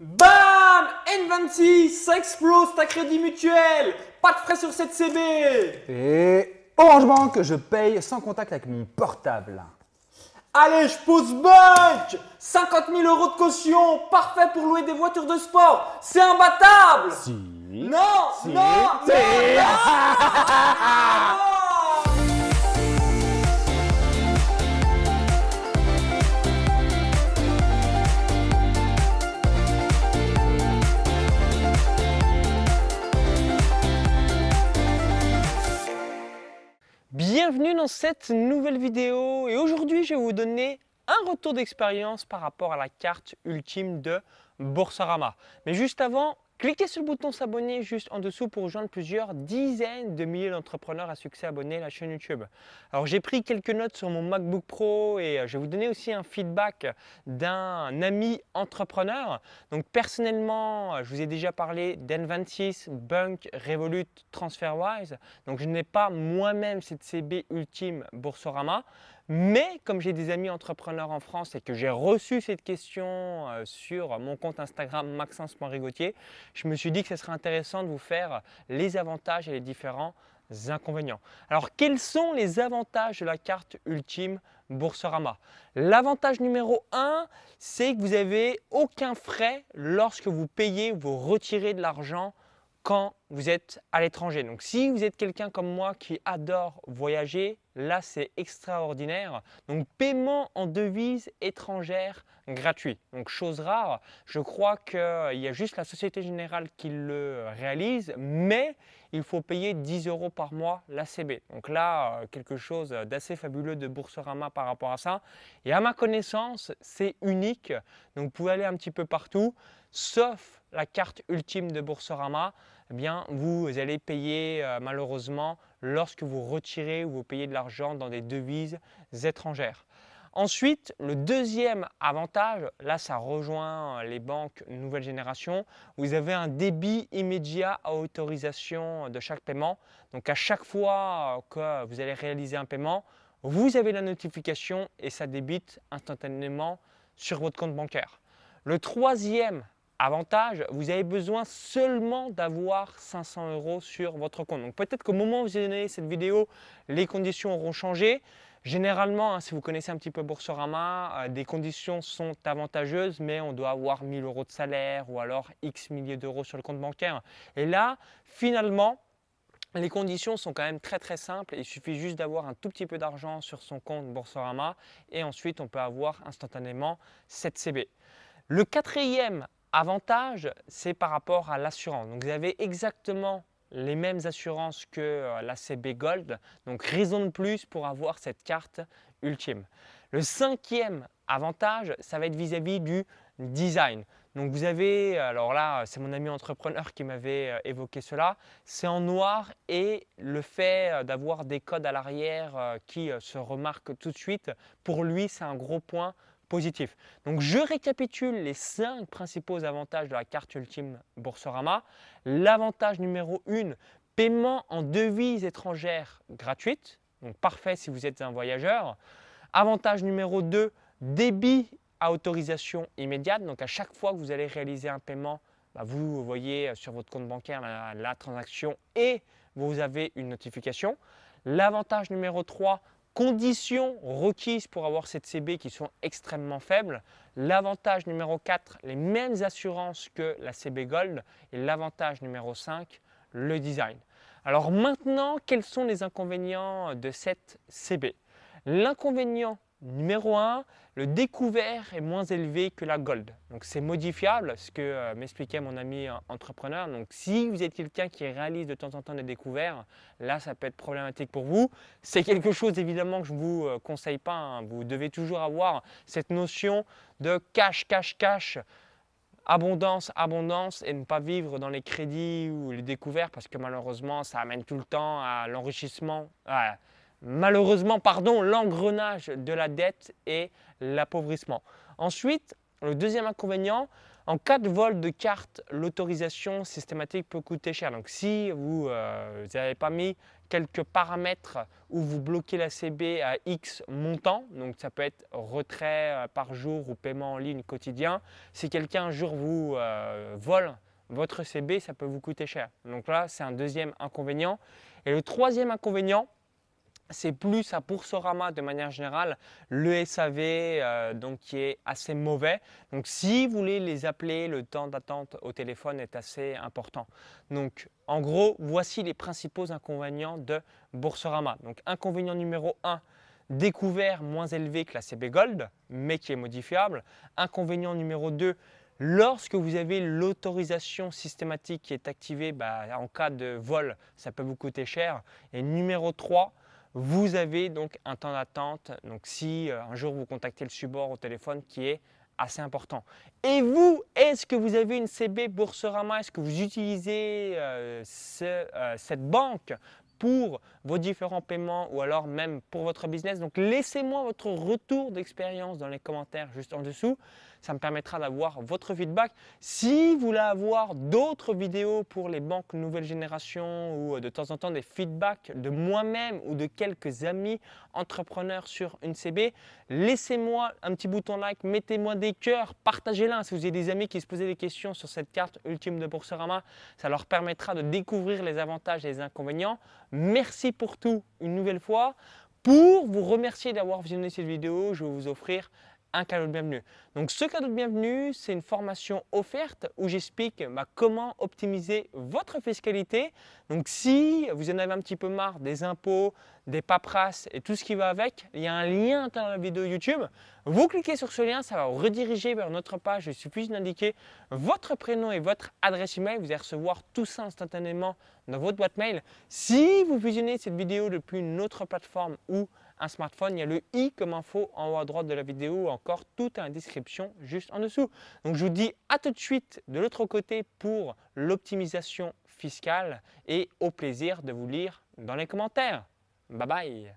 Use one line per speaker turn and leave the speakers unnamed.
Bam N26, ça explose ta crédit mutuel Pas de frais sur cette CB Et Orange que je paye sans contact avec mon portable. Allez, je pose bug! 50 000 euros de caution, parfait pour louer des voitures de sport C'est imbattable Si Non Non, non, non dans cette nouvelle vidéo et aujourd'hui je vais vous donner un retour d'expérience par rapport à la carte ultime de Boursorama. Mais juste avant, Cliquez sur le bouton s'abonner juste en dessous pour rejoindre plusieurs dizaines de milliers d'entrepreneurs à succès abonnés à la chaîne YouTube. Alors j'ai pris quelques notes sur mon MacBook Pro et euh, je vais vous donner aussi un feedback d'un ami entrepreneur. Donc personnellement, euh, je vous ai déjà parlé d'N26, Bunk, Revolut, TransferWise. Donc je n'ai pas moi-même cette CB ultime Boursorama. Mais comme j'ai des amis entrepreneurs en France et que j'ai reçu cette question euh, sur mon compte Instagram maxence.rigotier, je me suis dit que ce serait intéressant de vous faire les avantages et les différents inconvénients. Alors quels sont les avantages de la carte ultime Boursorama L'avantage numéro 1, c'est que vous n'avez aucun frais lorsque vous payez, ou vous retirez de l'argent quand vous êtes à l'étranger. Donc si vous êtes quelqu'un comme moi qui adore voyager, là c'est extraordinaire. Donc paiement en devise étrangère gratuit. Donc chose rare, je crois qu'il y a juste la Société Générale qui le réalise, mais il faut payer 10 euros par mois l'ACB. Donc là, euh, quelque chose d'assez fabuleux de Boursorama par rapport à ça. Et à ma connaissance, c'est unique. Donc vous pouvez aller un petit peu partout, sauf la carte ultime de Boursorama, eh bien, vous allez payer euh, malheureusement lorsque vous retirez ou vous payez de l'argent dans des devises étrangères. Ensuite, le deuxième avantage, là ça rejoint les banques nouvelle génération, vous avez un débit immédiat à autorisation de chaque paiement. Donc à chaque fois euh, que vous allez réaliser un paiement, vous avez la notification et ça débite instantanément sur votre compte bancaire. Le troisième Avantage, vous avez besoin seulement d'avoir 500 euros sur votre compte. Donc peut-être qu'au moment où vous avez cette vidéo, les conditions auront changé. Généralement, hein, si vous connaissez un petit peu Boursorama, euh, des conditions sont avantageuses, mais on doit avoir 1000 euros de salaire ou alors X milliers d'euros sur le compte bancaire. Et là, finalement, les conditions sont quand même très très simples. Il suffit juste d'avoir un tout petit peu d'argent sur son compte Boursorama et ensuite on peut avoir instantanément cette CB. Le quatrième Avantage, c'est par rapport à l'assurance. Donc vous avez exactement les mêmes assurances que euh, la CB Gold. Donc raison de plus pour avoir cette carte ultime. Le cinquième avantage, ça va être vis-à-vis -vis du design. Donc vous avez, alors là c'est mon ami entrepreneur qui m'avait euh, évoqué cela, c'est en noir et le fait euh, d'avoir des codes à l'arrière qui se remarquent tout de suite, pour lui c'est un gros point positif. Donc je récapitule les cinq principaux avantages de la carte ultime Boursorama. L'avantage numéro 1, paiement en devises étrangères gratuite. Donc parfait si vous êtes un voyageur. Avantage numéro 2, débit à autorisation immédiate. Donc à chaque fois que vous allez réaliser un paiement, bah, vous voyez sur votre compte bancaire la, la transaction et vous avez une notification. L'avantage numéro 3, conditions requises pour avoir cette CB qui sont extrêmement faibles. L'avantage numéro 4, les mêmes assurances que la CB Gold. Et l'avantage numéro 5, le design. Alors maintenant, quels sont les inconvénients de cette CB L'inconvénient Numéro 1, le découvert est moins élevé que la gold. Donc c'est modifiable, ce que euh, m'expliquait mon ami euh, entrepreneur. Donc si vous êtes quelqu'un qui réalise de temps en temps des découverts, là ça peut être problématique pour vous. C'est quelque chose évidemment que je ne vous euh, conseille pas. Hein. Vous devez toujours avoir cette notion de cash, cash, cash abondance, abondance et ne pas vivre dans les crédits ou les découverts, parce que malheureusement ça amène tout le temps à l'enrichissement, malheureusement, pardon, l'engrenage de la dette et l'appauvrissement. Ensuite, le deuxième inconvénient, en cas de vol de carte, l'autorisation systématique peut coûter cher. Donc si vous n'avez euh, pas mis quelques paramètres où vous bloquez la CB à X montant, donc ça peut être retrait euh, par jour ou paiement en ligne quotidien, si quelqu'un un jour vous euh, vole votre CB, ça peut vous coûter cher. Donc là, c'est un deuxième inconvénient. Et le troisième inconvénient, c'est plus à Boursorama de manière générale le SAV euh, donc qui est assez mauvais. Donc si vous voulez les appeler, le temps d'attente au téléphone est assez important. Donc en gros, voici les principaux inconvénients de Boursorama. Donc inconvénient numéro 1, découvert moins élevé que la CB Gold, mais qui est modifiable. Inconvénient numéro 2, Lorsque vous avez l'autorisation systématique qui est activée, bah, en cas de vol, ça peut vous coûter cher. Et numéro 3, vous avez donc un temps d'attente, donc si euh, un jour vous contactez le support au téléphone qui est assez important. Et vous, est-ce que vous avez une CB Boursorama Est-ce que vous utilisez euh, euh, cette banque pour vos différents paiements ou alors même pour votre business Donc laissez-moi votre retour d'expérience dans les commentaires juste en dessous. Ça me permettra d'avoir votre feedback. Si vous voulez avoir d'autres vidéos pour les banques nouvelle génération ou euh, de temps en temps des feedbacks de moi-même ou de quelques amis entrepreneurs sur une CB, laissez-moi un petit bouton like, mettez-moi des cœurs, partagez-la. Si vous avez des amis qui se posaient des questions sur cette carte ultime de Boursorama, ça leur permettra de découvrir les avantages et les inconvénients. Merci pour tout une nouvelle fois. Pour vous remercier d'avoir visionné cette vidéo, je vais vous offrir un cadeau de bienvenue. Donc ce cadeau de bienvenue, c'est une formation offerte où j'explique bah, comment optimiser votre fiscalité. Donc si vous en avez un petit peu marre des impôts, des paperasses et tout ce qui va avec, il y a un lien dans la vidéo YouTube. Vous cliquez sur ce lien, ça va vous rediriger vers notre page. Il suffit d'indiquer votre prénom et votre adresse email. Vous allez recevoir tout ça instantanément dans votre boîte mail. Si vous visionnez cette vidéo depuis une autre plateforme ou un smartphone, il y a le i comme info en haut à droite de la vidéo, ou encore tout est en description juste en dessous. Donc je vous dis à tout de suite de l'autre côté pour l'optimisation fiscale et au plaisir de vous lire dans les commentaires. Bye bye